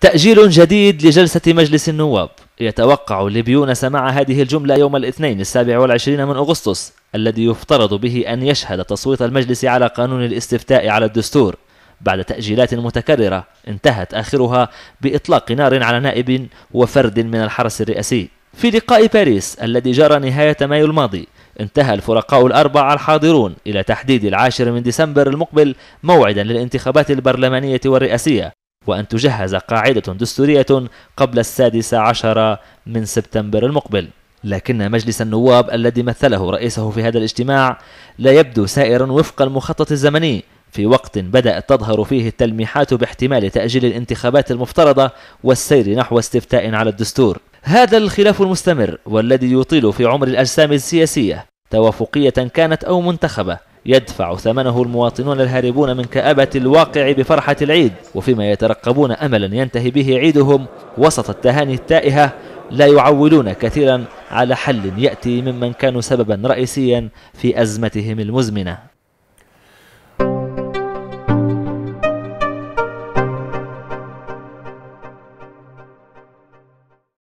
تأجيل جديد لجلسة مجلس النواب يتوقع الليبيون سماع هذه الجملة يوم الاثنين السابع والعشرين من أغسطس الذي يفترض به أن يشهد تصويت المجلس على قانون الاستفتاء على الدستور بعد تأجيلات متكررة انتهت آخرها بإطلاق نار على نائب وفرد من الحرس الرئاسي في لقاء باريس الذي جرى نهاية مايو الماضي انتهى الفرقاء الأربعة الحاضرون إلى تحديد العاشر من ديسمبر المقبل موعدا للانتخابات البرلمانية والرئاسية وأن تجهز قاعدة دستورية قبل السادس عشر من سبتمبر المقبل لكن مجلس النواب الذي مثله رئيسه في هذا الاجتماع لا يبدو سائرا وفق المخطط الزمني في وقت بدأت تظهر فيه التلميحات باحتمال تأجيل الانتخابات المفترضة والسير نحو استفتاء على الدستور هذا الخلاف المستمر والذي يطيل في عمر الأجسام السياسية توافقية كانت أو منتخبة يدفع ثمنه المواطنون الهاربون من كآبة الواقع بفرحة العيد وفيما يترقبون أملا ينتهي به عيدهم وسط التهاني التائهة لا يعولون كثيرا على حل يأتي ممن كانوا سببا رئيسيا في أزمتهم المزمنة